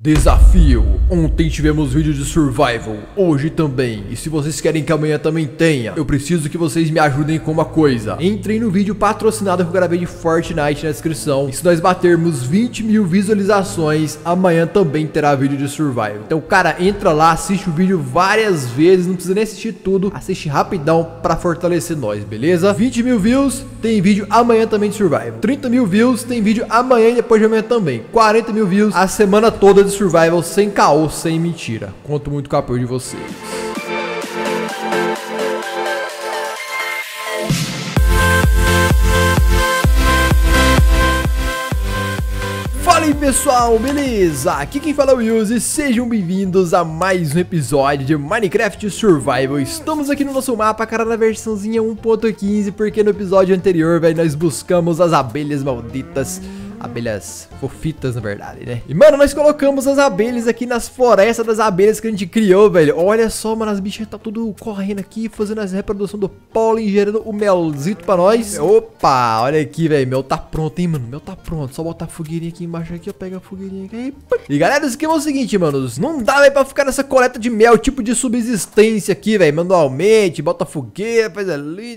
Desafio! Ontem tivemos vídeo de survival, hoje também, e se vocês querem que amanhã também tenha, eu preciso que vocês me ajudem com uma coisa. Entrem no vídeo patrocinado que eu gravei de Fortnite na descrição, e se nós batermos 20 mil visualizações, amanhã também terá vídeo de survival. Então cara, entra lá, assiste o vídeo várias vezes, não precisa nem assistir tudo, assiste rapidão pra fortalecer nós, beleza? 20 mil views, tem vídeo amanhã também de survival. 30 mil views, tem vídeo amanhã e depois de amanhã também. 40 mil views, a semana toda de survival sem caô, sem mentira. Conto muito com o apoio de vocês. Fala aí pessoal, beleza? Aqui quem fala é o Yuse e sejam bem-vindos a mais um episódio de Minecraft Survival Estamos aqui no nosso mapa, cara, na versãozinha 1.15 Porque no episódio anterior, velho, nós buscamos as abelhas malditas abelhas fofitas, na verdade, né? E, mano, nós colocamos as abelhas aqui nas florestas das abelhas que a gente criou, velho. Olha só, mano, as bichas tá tudo correndo aqui, fazendo as reproduções do pólen, gerando o melzito pra nós. Opa, olha aqui, velho, mel tá pronto, hein, mano? Mel tá pronto, só botar a fogueirinha aqui embaixo aqui, eu pega a fogueirinha aqui. E, galera, isso aqui é o seguinte, manos, não dá, velho, pra ficar nessa coleta de mel, tipo de subsistência aqui, velho, manualmente, bota fogueira, faz ali,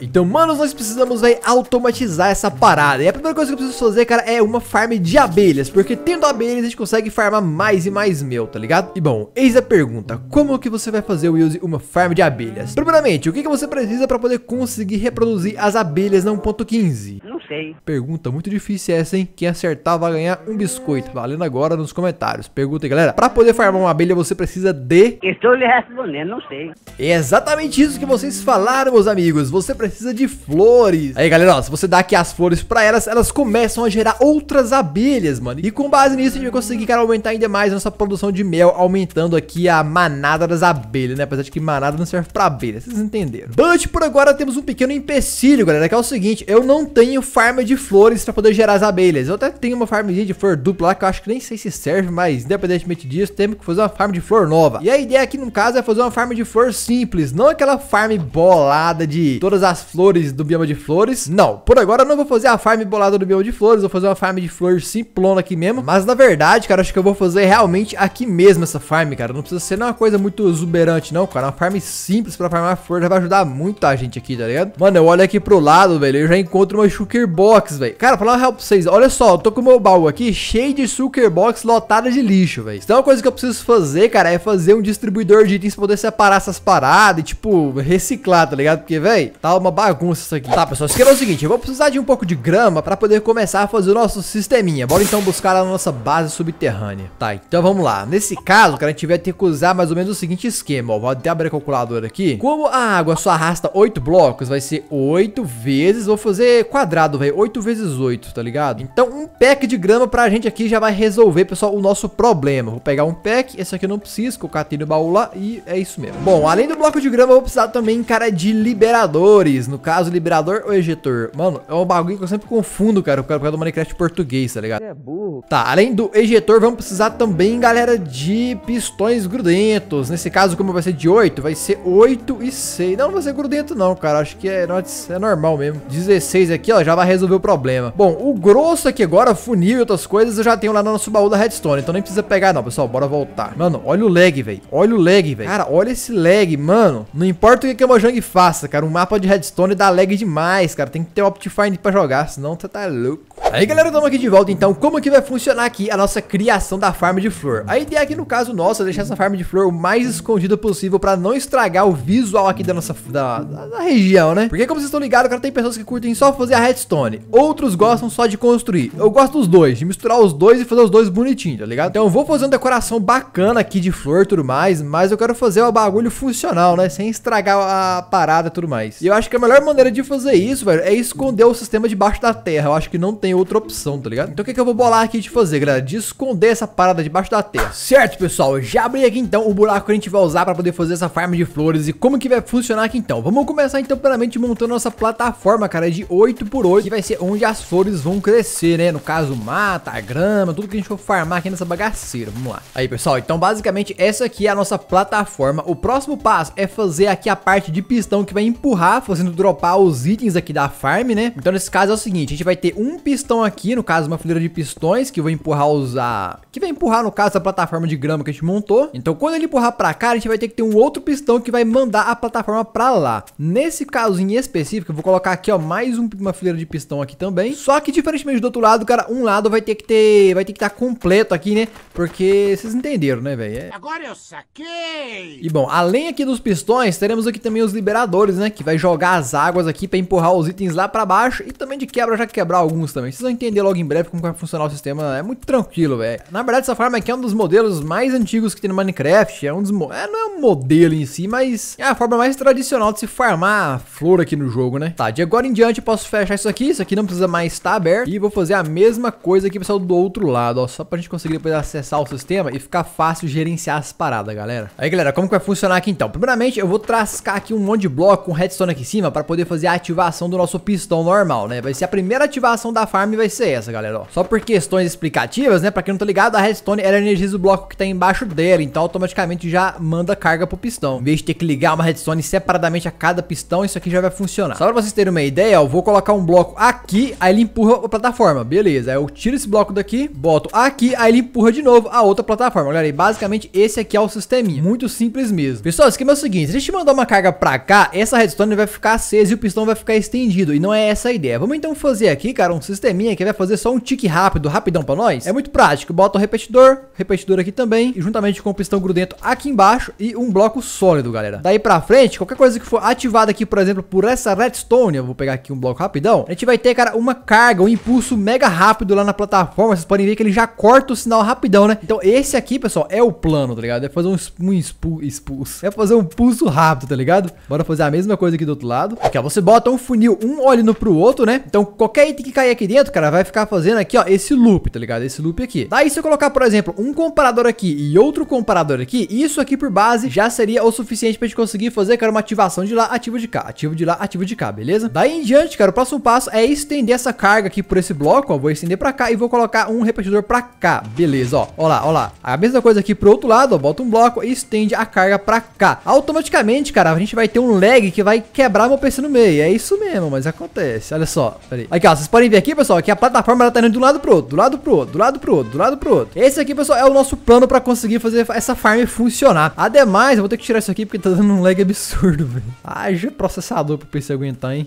então, manos, nós precisamos, velho, automatizar essa parada. E a primeira coisa coisa que eu preciso fazer, cara, é uma farm de abelhas, porque tendo abelhas a gente consegue farmar mais e mais mel, tá ligado? E bom, eis a pergunta, como que você vai fazer, Wills, uma farm de abelhas? Primeiramente, o que, que você precisa para poder conseguir reproduzir as abelhas na 1.15? sei. Pergunta muito difícil essa, hein? Quem acertar vai ganhar um biscoito. Valendo agora nos comentários. Pergunta aí, galera. Pra poder farmar uma abelha, você precisa de... Estou lhe respondendo, não sei. É exatamente isso que vocês falaram, meus amigos. Você precisa de flores. Aí, galera, ó, se você dá aqui as flores pra elas, elas começam a gerar outras abelhas, mano. E com base nisso, a gente vai conseguir, cara, aumentar ainda mais a nossa produção de mel, aumentando aqui a manada das abelhas, né? Apesar de que manada não serve pra abelha, vocês entenderam. But, por agora, temos um pequeno empecilho, galera, que é o seguinte. Eu não tenho farm farm de flores para poder gerar as abelhas. Eu até tenho uma farmzinha de flor dupla lá que eu acho que nem sei se serve, mas independentemente disso, temos que fazer uma farm de flor nova. E a ideia aqui no caso é fazer uma farm de flor simples, não aquela farm bolada de todas as flores do bioma de flores. Não, por agora eu não vou fazer a farm bolada do bioma de flores, vou fazer uma farm de flor simplona aqui mesmo. Mas na verdade, cara, acho que eu vou fazer realmente aqui mesmo essa farm, cara. Não precisa ser uma coisa muito exuberante não, cara. Uma farm simples para farmar flor já vai ajudar muito a gente aqui, tá ligado? Mano, eu olho aqui pro lado, velho, eu já encontro uma sugar Box, velho. Cara, falar uma real pra vocês. Olha só, eu tô com o meu baú aqui cheio de Sucker Box lotada de lixo, velho. Então, uma coisa que eu preciso fazer, cara, é fazer um distribuidor de itens pra poder separar essas paradas e, tipo, reciclar, tá ligado? Porque, velho, tá uma bagunça isso aqui. Tá, pessoal, esquema é o seguinte. Eu vou precisar de um pouco de grama pra poder começar a fazer o nosso sisteminha. Bora, então, buscar a nossa base subterrânea. Tá, então vamos lá. Nesse caso, cara, a gente vai ter que usar mais ou menos o seguinte esquema, ó. Vou até abrir a calculadora aqui. Como a água só arrasta 8 blocos, vai ser 8 vezes... Vou fazer quadrado pesado, velho. 8 vezes 8, tá ligado? Então, um pack de grama pra gente aqui já vai resolver, pessoal, o nosso problema. Vou pegar um pack, esse aqui eu não preciso, catei no baú lá e é isso mesmo. Bom, além do bloco de grama, eu vou precisar também, cara, de liberadores. No caso, liberador ou ejetor. Mano, é um bagulho que eu sempre confundo, cara, por causa do Minecraft português, tá ligado? É burro. Tá, além do ejetor, vamos precisar também, galera, de pistões grudentos. Nesse caso, como vai ser de 8, vai ser 8 e 6. Não, não vai ser grudento não, cara. Acho que é, é normal mesmo. 16 aqui, ó, já vai vai resolver o problema. Bom, o grosso aqui agora, funil e outras coisas, eu já tenho lá no nosso baú da redstone, então nem precisa pegar não, pessoal, bora voltar. Mano, olha o lag, velho, olha o lag, velho. Cara, olha esse lag, mano. Não importa o que a Mojang faça, cara, um mapa de redstone dá lag demais, cara. Tem que ter o Optifine pra jogar, senão você tá louco. Aí, galera, estamos aqui de volta, então, como que vai funcionar aqui a nossa criação da farm de flor? A ideia aqui, no caso nossa, é deixar essa farm de flor o mais escondida possível pra não estragar o visual aqui da nossa, da, da, da região, né? Porque, como vocês estão ligados, cara, tem pessoas que curtem só fazer a redstone redstone. Outros gostam só de construir. Eu gosto dos dois, de misturar os dois e fazer os dois bonitinhos, tá ligado? Então eu vou fazer uma decoração bacana aqui de flor e tudo mais, mas eu quero fazer um bagulho funcional, né? Sem estragar a parada e tudo mais. E eu acho que a melhor maneira de fazer isso, velho, é esconder o sistema debaixo da terra. Eu acho que não tem outra opção, tá ligado? Então o que, que eu vou bolar aqui de fazer, galera? De esconder essa parada debaixo da terra. Certo, pessoal? já abri aqui então o buraco que a gente vai usar para poder fazer essa farm de flores e como que vai funcionar aqui então. Vamos começar então, primeiramente, montando nossa plataforma, cara, de 8 por 8 Aqui vai ser onde as flores vão crescer, né? No caso, mata, grama, tudo que a gente for farmar aqui nessa bagaceira. Vamos lá. Aí, pessoal, então basicamente essa aqui é a nossa plataforma. O próximo passo é fazer aqui a parte de pistão que vai empurrar, fazendo dropar os itens aqui da farm, né? Então, nesse caso é o seguinte, a gente vai ter um pistão aqui, no caso, uma fileira de pistões, que vai empurrar os... A... Que vai empurrar, no caso, a plataforma de grama que a gente montou. Então, quando ele empurrar pra cá, a gente vai ter que ter um outro pistão que vai mandar a plataforma pra lá. Nesse caso em específico, eu vou colocar aqui, ó, mais um, uma fileira de pistão aqui também. Só que diferentemente do outro lado, cara, um lado vai ter que ter, vai ter que estar completo aqui, né? Porque vocês entenderam, né, velho? É... Agora eu saquei! E bom, além aqui dos pistões, teremos aqui também os liberadores, né? Que vai jogar as águas aqui pra empurrar os itens lá pra baixo e também de quebra já quebrar alguns também. Vocês vão entender logo em breve como vai funcionar o sistema. É muito tranquilo, velho. Na verdade, essa forma aqui é um dos modelos mais antigos que tem no Minecraft. É um dos... É, não é um modelo em si, mas é a forma mais tradicional de se farmar flor aqui no jogo, né? Tá, de agora em diante eu posso fechar isso aqui aqui, isso aqui não precisa mais estar aberto. E vou fazer a mesma coisa aqui, pessoal, do outro lado, ó, só pra gente conseguir depois acessar o sistema e ficar fácil gerenciar as paradas, galera. Aí, galera, como que vai funcionar aqui então? Primeiramente, eu vou trascar aqui um monte de bloco com redstone aqui em cima para poder fazer a ativação do nosso pistão normal, né? Vai ser a primeira ativação da farm vai ser essa, galera, ó. Só por questões explicativas, né? Pra quem não tá ligado, a redstone, ela energiza o bloco que tá embaixo dela, então automaticamente já manda carga pro pistão. Em vez de ter que ligar uma redstone separadamente a cada pistão, isso aqui já vai funcionar. Só pra vocês terem uma ideia, ó, eu vou colocar um bloco bloco aqui, aí ele empurra a plataforma. Beleza, aí eu tiro esse bloco daqui, boto aqui, aí ele empurra de novo a outra plataforma. Galera, e basicamente esse aqui é o sisteminha. Muito simples mesmo. Pessoal, o esquema é o seguinte, se a gente mandar uma carga pra cá, essa redstone vai ficar acesa e o pistão vai ficar estendido. E não é essa a ideia. Vamos então fazer aqui, cara, um sisteminha que vai fazer só um tique rápido, rapidão pra nós. É muito prático. Bota o repetidor, repetidor aqui também, e juntamente com o pistão grudento aqui embaixo e um bloco sólido, galera. Daí pra frente, qualquer coisa que for ativada aqui, por exemplo, por essa redstone, eu vou pegar aqui um bloco rapidão, a gente gente vai ter, cara, uma carga, um impulso mega rápido lá na plataforma. Vocês podem ver que ele já corta o sinal rapidão, né? Então esse aqui, pessoal, é o plano, tá ligado? É fazer um, um expulso. É fazer um pulso rápido, tá ligado? Bora fazer a mesma coisa aqui do outro lado. Aqui, ó, você bota um funil, um olhando pro outro, né? Então qualquer item que cair aqui dentro, cara, vai ficar fazendo aqui, ó, esse loop, tá ligado? Esse loop aqui. Daí se eu colocar, por exemplo, um comparador aqui e outro comparador aqui, isso aqui por base já seria o suficiente pra gente conseguir fazer, cara, uma ativação de lá, ativo de cá, ativo de lá, ativo de cá, beleza? Daí em diante, cara, o próximo passo é estender essa carga aqui por esse bloco, ó. Vou estender pra cá e vou colocar um repetidor pra cá. Beleza, ó. Ó lá, ó lá. A mesma coisa aqui pro outro lado, ó. Bota um bloco e estende a carga pra cá. Automaticamente, cara, a gente vai ter um lag que vai quebrar meu PC no meio. É isso mesmo, mas acontece. Olha só. aí. Aqui, ó. Vocês podem ver aqui, pessoal, que a plataforma ela tá indo do lado pro outro, do lado pro outro, do lado pro outro, do lado pro outro. Esse aqui, pessoal, é o nosso plano pra conseguir fazer essa farm funcionar. Ademais, eu vou ter que tirar isso aqui porque tá dando um lag absurdo, velho. Haja é processador pro PC aguentar, hein?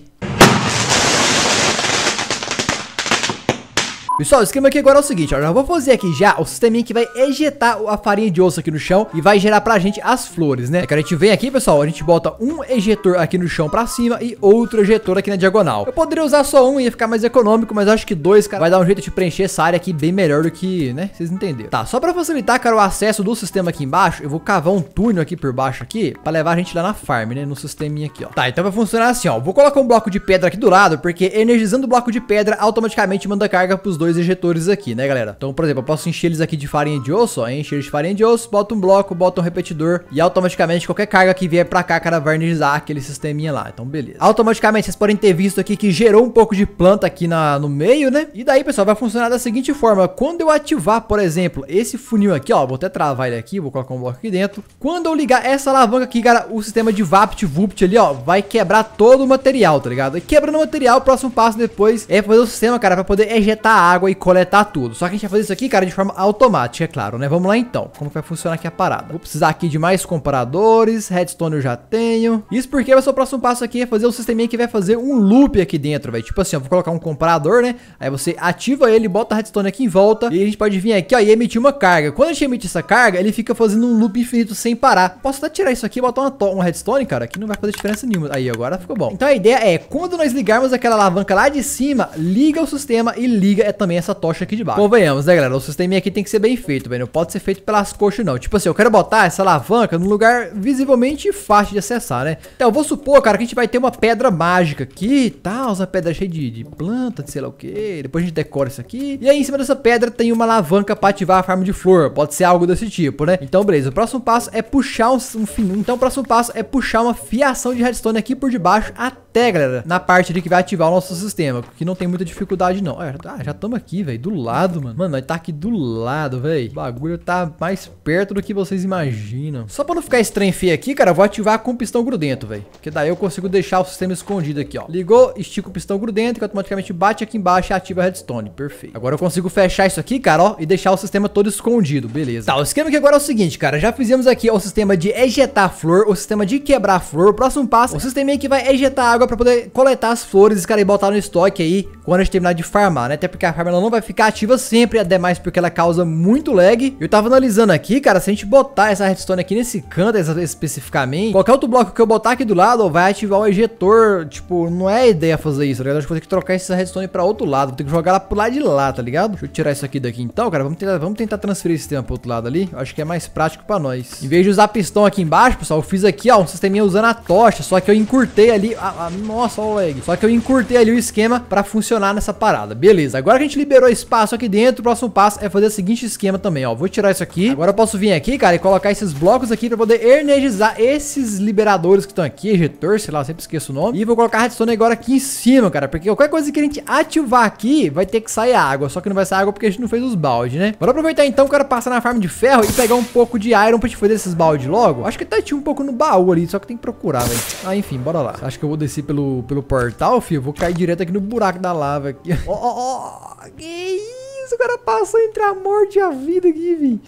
Pessoal, o esquema aqui agora é o seguinte, ó, já vou fazer aqui já o sisteminha que vai ejetar a farinha de osso aqui no chão e vai gerar pra gente as flores, né? É que a gente vem aqui, pessoal, a gente bota um ejetor aqui no chão pra cima e outro ejetor aqui na diagonal. Eu poderia usar só um, ia ficar mais econômico, mas acho que dois, cara, vai dar um jeito de preencher essa área aqui bem melhor do que, né, vocês entenderam. Tá, só pra facilitar, cara, o acesso do sistema aqui embaixo, eu vou cavar um túnel aqui por baixo aqui pra levar a gente lá na farm, né, no sisteminha aqui, ó. Tá, então vai funcionar assim, ó, vou colocar um bloco de pedra aqui do lado, porque energizando o bloco de pedra, automaticamente manda carga pros dois dois ejetores aqui, né, galera? Então, por exemplo, eu posso encher eles aqui de farinha de osso, ó, encher eles de farinha de osso, bota um bloco, bota um repetidor e automaticamente qualquer carga que vier pra cá, cara, vai energizar aquele sisteminha lá. Então, beleza. Automaticamente, vocês podem ter visto aqui que gerou um pouco de planta aqui na, no meio, né? E daí, pessoal, vai funcionar da seguinte forma. Quando eu ativar, por exemplo, esse funil aqui, ó, vou até travar ele aqui, vou colocar um bloco aqui dentro. Quando eu ligar essa alavanca aqui, cara, o sistema de VaptVupt ali, ó, vai quebrar todo o material, tá ligado? E quebrando o material, o próximo passo depois é fazer o sistema, cara, pra poder ejetar a água e coletar tudo. Só que a gente vai fazer isso aqui, cara, de forma automática, é claro, né? Vamos lá então. Como vai funcionar aqui a parada? Vou precisar aqui de mais comparadores, redstone eu já tenho. Isso porque o seu próximo passo aqui é fazer um sisteminha que vai fazer um loop aqui dentro, velho. Tipo assim, ó, vou colocar um comparador, né? Aí você ativa ele, bota a redstone aqui em volta e a gente pode vir aqui, ó, e emitir uma carga. Quando a gente emite essa carga, ele fica fazendo um loop infinito sem parar. Posso até tirar isso aqui e botar uma, uma redstone, cara, que não vai fazer diferença nenhuma. Aí, agora ficou bom. Então a ideia é, quando nós ligarmos aquela alavanca lá de cima, liga o sistema e liga, é também essa tocha aqui de baixo. Convenhamos, né, galera? O sistema aqui tem que ser bem feito, velho. Não pode ser feito pelas coxas, não. Tipo assim, eu quero botar essa alavanca num lugar visivelmente fácil de acessar, né? Então, eu vou supor, cara, que a gente vai ter uma pedra mágica aqui e tal. Uma pedra cheia de, de planta, de sei lá o que. Depois a gente decora isso aqui. E aí, em cima dessa pedra, tem uma alavanca pra ativar a farm de flor. Pode ser algo desse tipo, né? Então, beleza. O próximo passo é puxar um, um Então, o próximo passo é puxar uma fiação de redstone aqui por debaixo até galera. na parte ali que vai ativar o nosso sistema, porque não tem muita dificuldade não. Ah, já estamos tá, aqui, velho, do lado, mano. Mano, nós tá aqui do lado, velho. O bagulho tá mais perto do que vocês imaginam. Só pra não ficar estranho feio aqui, cara, eu vou ativar com o pistão grudento, velho, porque daí eu consigo deixar o sistema escondido aqui, ó. Ligou, estica o pistão grudento que automaticamente bate aqui embaixo e ativa a redstone. Perfeito. Agora eu consigo fechar isso aqui, cara, ó, e deixar o sistema todo escondido, beleza. Tá, o esquema aqui agora é o seguinte, cara, já fizemos aqui ó, o sistema de ejetar flor, o sistema de quebrar flor, o próximo passo, o sistema que vai ejetar água água para poder coletar as flores, cara, e botar no estoque aí quando a gente terminar de farmar, né? Até porque a farm ela não vai ficar ativa sempre, até mais porque ela causa muito lag. Eu tava analisando aqui, cara, se a gente botar essa redstone aqui nesse canto especificamente, qualquer outro bloco que eu botar aqui do lado, ó, vai ativar o ejetor, tipo, não é ideia fazer isso, tá ligado? Acho que vou ter que trocar essa redstone para outro lado, vou ter que jogar ela pro lado de lá, tá ligado? Deixa eu tirar isso aqui daqui então, cara, vamos tentar, vamos tentar transferir esse tema pro outro lado ali, acho que é mais prático para nós. Em vez de usar pistão aqui embaixo, pessoal, eu fiz aqui, ó, um sisteminha usando a tocha, só que eu encurtei ali a, a nossa, olha o lag. Só que eu encurtei ali o esquema pra funcionar nessa parada. Beleza, agora que a gente liberou espaço aqui dentro, o próximo passo é fazer o seguinte esquema também, ó. Vou tirar isso aqui. Agora eu posso vir aqui, cara, e colocar esses blocos aqui pra poder energizar esses liberadores que estão aqui. Ejetor, sei lá, eu sempre esqueço o nome. E vou colocar a redstone agora aqui em cima, cara. Porque qualquer coisa que a gente ativar aqui, vai ter que sair água. Só que não vai sair água porque a gente não fez os baldes, né? Bora aproveitar então, cara, passar na farm de ferro e pegar um pouco de iron pra gente fazer esses baldes logo. Acho que até tinha um pouco no baú ali, só que tem que procurar, velho. Ah, enfim, bora lá. Acho que eu vou descer descer pelo, pelo portal, filho, eu vou cair direto aqui no buraco da lava. Aqui. Ó, ó, ó. Que isso? isso, cara passou entre a morte e a vida aqui, vi.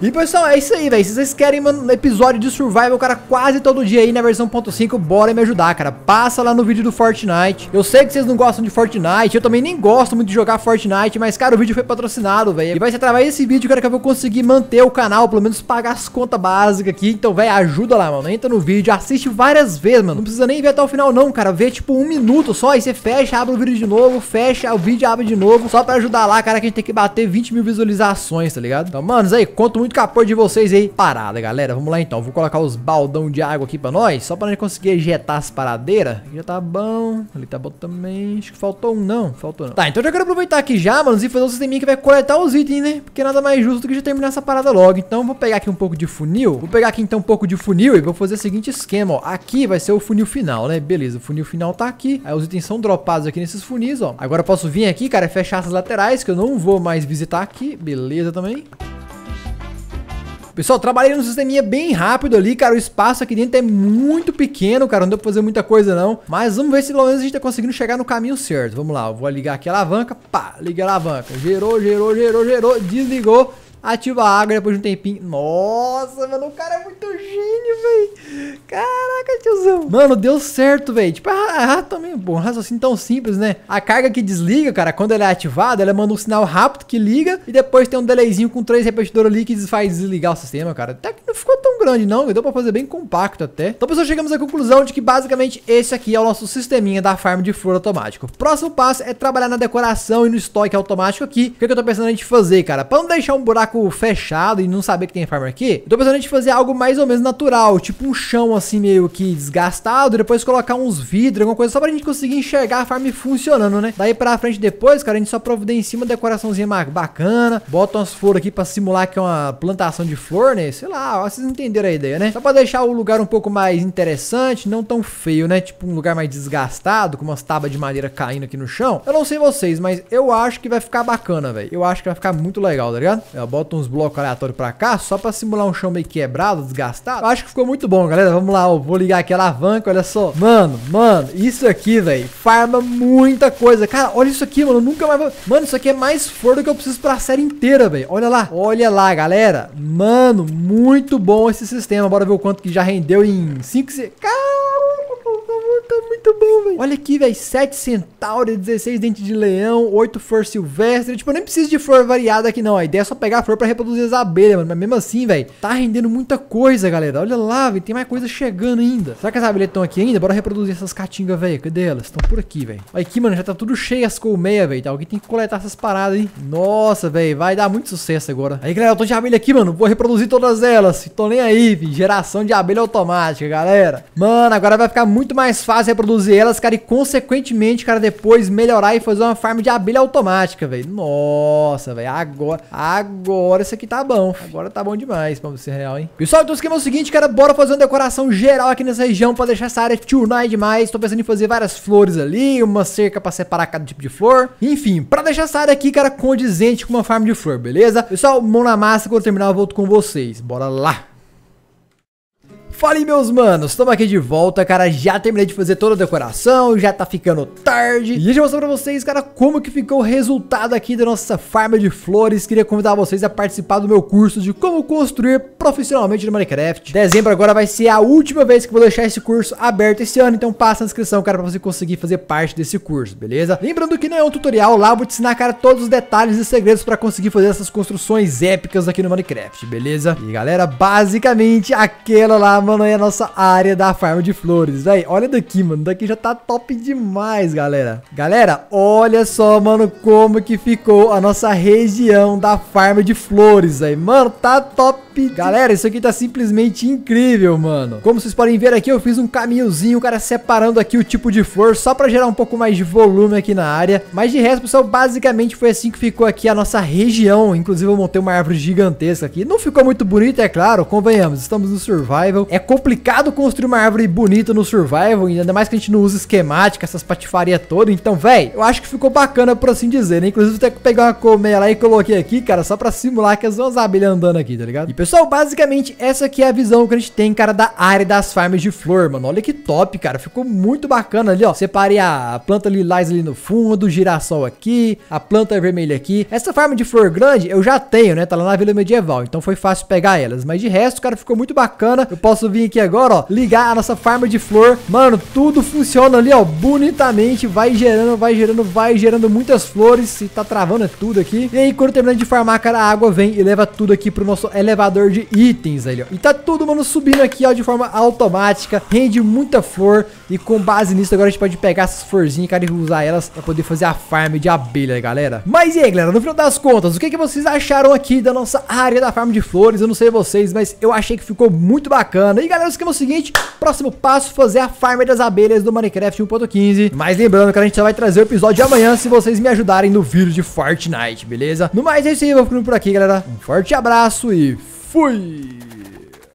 E pessoal, é isso aí, velho. Se vocês querem, mano, episódio de Survival, cara, quase todo dia aí na versão 5, bora me ajudar, cara. Passa lá no vídeo do Fortnite. Eu sei que vocês não gostam de Fortnite, eu também nem gosto muito de jogar Fortnite, mas, cara, o vídeo foi patrocinado, velho. E vai ser através desse vídeo, cara, que eu vou conseguir manter o canal, pelo menos pagar as contas básicas aqui. Então, velho, ajuda lá, mano. Entra no vídeo, assiste várias vezes, mano. Não precisa nem ver até o final, não, cara. Vê, tipo, um minuto só, aí você fecha, abre o vídeo de novo, fecha o vídeo, abre de novo, só pra ajudar lá cara, que a gente tem que bater 20 mil visualizações, tá ligado? Então, manos, aí, conto muito com o apoio de vocês aí. Parada, galera. Vamos lá então. Vou colocar os baldão de água aqui pra nós, só pra gente conseguir ejetar as paradeiras. Já tá bom. Ali tá bom também. Acho que faltou um, não. Faltou não. Tá, então já quero aproveitar aqui já, manos, e fazer um sisteminha que vai coletar os itens, né? Porque nada mais justo do que já terminar essa parada logo. Então, vou pegar aqui um pouco de funil. Vou pegar aqui então um pouco de funil e vou fazer o seguinte esquema, ó. Aqui vai ser o funil final, né? Beleza, o funil final tá aqui. Aí os itens são dropados aqui nesses funis, ó. Agora eu posso vir aqui, cara, e fechar essas laterais que eu não vou mais visitar aqui. Beleza também. Pessoal, trabalhei num sisteminha bem rápido ali, cara. O espaço aqui dentro é muito pequeno, cara. Não deu pra fazer muita coisa, não. Mas vamos ver se pelo menos a gente tá conseguindo chegar no caminho certo. Vamos lá, eu vou ligar aqui a alavanca. Pá, liguei a alavanca. Gerou, gerou, gerou, gerou. Desligou ativa a água depois de um tempinho. Nossa, mano, o cara é muito gênio, velho. Caraca, tiozão. Mano, deu certo, velho. Tipo, ah, ah, também, bom, raciocínio tão simples, né? A carga que desliga, cara, quando ela é ativada, ela manda um sinal rápido que liga e depois tem um delayzinho com três repetidores ali que faz desligar o sistema, cara. Até que não ficou grande, não. Deu pra fazer bem compacto até. Então, pessoal, chegamos à conclusão de que basicamente esse aqui é o nosso sisteminha da farm de flor automático. Próximo passo é trabalhar na decoração e no estoque automático aqui. O que, é que eu tô pensando a gente fazer, cara? Pra não deixar um buraco fechado e não saber que tem farm aqui, eu tô pensando a gente fazer algo mais ou menos natural, tipo um chão assim meio que desgastado, depois colocar uns vidros, alguma coisa, só pra gente conseguir enxergar a farm funcionando, né? Daí pra frente depois, cara, a gente só providencia uma decoraçãozinha bacana, bota umas flores aqui pra simular que é uma plantação de flor, né? Sei lá, vocês entenderam entenderam a ideia, né? Só pra deixar o lugar um pouco mais interessante, não tão feio, né? Tipo um lugar mais desgastado, com umas tábuas de madeira caindo aqui no chão. Eu não sei vocês, mas eu acho que vai ficar bacana, velho. Eu acho que vai ficar muito legal, tá ligado? Eu boto uns blocos aleatórios pra cá, só pra simular um chão meio quebrado, desgastado. Eu acho que ficou muito bom, galera. Vamos lá, ó. Vou ligar aqui a alavanca, olha só. Mano, mano, isso aqui, velho, farma muita coisa. Cara, olha isso aqui, mano. Eu nunca mais vou... Mano, isso aqui é mais força do que eu preciso pra série inteira, velho. Olha lá, olha lá, galera. Mano, muito bom esse sistema. Bora ver o quanto que já rendeu em 5 segundos. Olha aqui, velho, 7 Centauri, 16 Dente de Leão, 8 Flor Silvestre. Tipo, eu nem preciso de flor variada aqui não, a ideia é só pegar a flor pra reproduzir as abelhas, mano. Mas mesmo assim, velho, tá rendendo muita coisa, galera. Olha lá, velho, tem mais coisa chegando ainda. Será que as abelhas estão aqui ainda? Bora reproduzir essas catingas, velho. Cadê elas? Estão por aqui, velho. Aqui, mano, já tá tudo cheio as colmeias, velho. Tá? Alguém tem que coletar essas paradas, hein? Nossa, velho, vai dar muito sucesso agora. Aí, galera, eu tô de abelha aqui, mano. Vou reproduzir todas elas. Tô nem aí, velho. Geração de abelha automática, galera. Mano, agora vai ficar muito mais fácil reproduzir elas, cara e, consequentemente, cara, depois melhorar e fazer uma farm de abelha automática, velho. Nossa, velho. Agora, agora isso aqui tá bom. Agora tá bom demais, pra ser real, hein? Pessoal, então o esquema é o seguinte, cara. Bora fazer uma decoração geral aqui nessa região pra deixar essa área turnai demais. Tô pensando em fazer várias flores ali, uma cerca pra separar cada tipo de flor. Enfim, pra deixar essa área aqui, cara, condizente com uma farm de flor, beleza? Pessoal, mão na massa. Quando eu terminar, eu volto com vocês. Bora lá. Fala aí, meus manos, estamos aqui de volta, cara, já terminei de fazer toda a decoração, já tá ficando tarde E deixa eu mostrar pra vocês, cara, como que ficou o resultado aqui da nossa farm de flores Queria convidar vocês a participar do meu curso de como construir profissionalmente no Minecraft Dezembro agora vai ser a última vez que vou deixar esse curso aberto esse ano, então passa na inscrição, cara, pra você conseguir fazer parte desse curso, beleza? Lembrando que não é um tutorial, lá vou te ensinar, cara, todos os detalhes e segredos pra conseguir fazer essas construções épicas aqui no Minecraft, beleza? E galera, basicamente aquela lá mano, aí a nossa área da farm de flores, velho. Olha daqui, mano. Daqui já tá top demais, galera. Galera, olha só, mano, como que ficou a nossa região da farm de flores, aí, Mano, tá top. Galera, isso aqui tá simplesmente incrível, mano. Como vocês podem ver aqui, eu fiz um caminhozinho, cara, separando aqui o tipo de flor, só pra gerar um pouco mais de volume aqui na área. Mas de resto, pessoal, basicamente foi assim que ficou aqui a nossa região. Inclusive, eu montei uma árvore gigantesca aqui. Não ficou muito bonita, é claro, convenhamos. Estamos no survival. É é complicado construir uma árvore bonita no survival, ainda mais que a gente não usa esquemática, essas patifaria toda. Então, véi, eu acho que ficou bacana por assim dizer, né? Inclusive, até que pegar uma colmeia lá e coloquei aqui, cara, só pra simular que as duas abelhas andando aqui, tá ligado? E, pessoal, basicamente, essa aqui é a visão que a gente tem, cara, da área das farms de flor, mano. Olha que top, cara. Ficou muito bacana ali, ó. Separei a planta lilás ali no fundo, o girassol aqui, a planta vermelha aqui. Essa farm de flor grande eu já tenho, né? Tá lá na Vila Medieval, então foi fácil pegar elas. Mas de resto, cara, ficou muito bacana. Eu posso posso vir aqui agora, ó, ligar a nossa farm de flor. Mano, tudo funciona ali, ó, bonitamente. Vai gerando, vai gerando, vai gerando muitas flores. E tá travando é tudo aqui. E aí, quando terminar de farmar, cara, a água vem e leva tudo aqui pro nosso elevador de itens ali, ó. E tá tudo, mano, subindo aqui, ó, de forma automática. Rende muita flor. E com base nisso, agora a gente pode pegar essas florzinhas, cara, e usar elas pra poder fazer a farm de abelha, galera. Mas e aí, galera, no final das contas, o que, que vocês acharam aqui da nossa área da farm de flores? Eu não sei vocês, mas eu achei que ficou muito bacana. E galera, o esquema é o seguinte, próximo passo, fazer a farm das abelhas do Minecraft 1.15. Mas lembrando que a gente só vai trazer o episódio de amanhã se vocês me ajudarem no vídeo de Fortnite, beleza? No mais é isso aí, vou ficando por aqui, galera. Um forte abraço e fui!